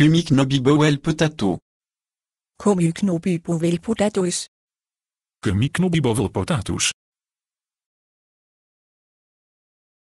No potato? Kumiknobibowelpotato. Kumiknobibowelpotatus. Kumiknobibowelpotatus.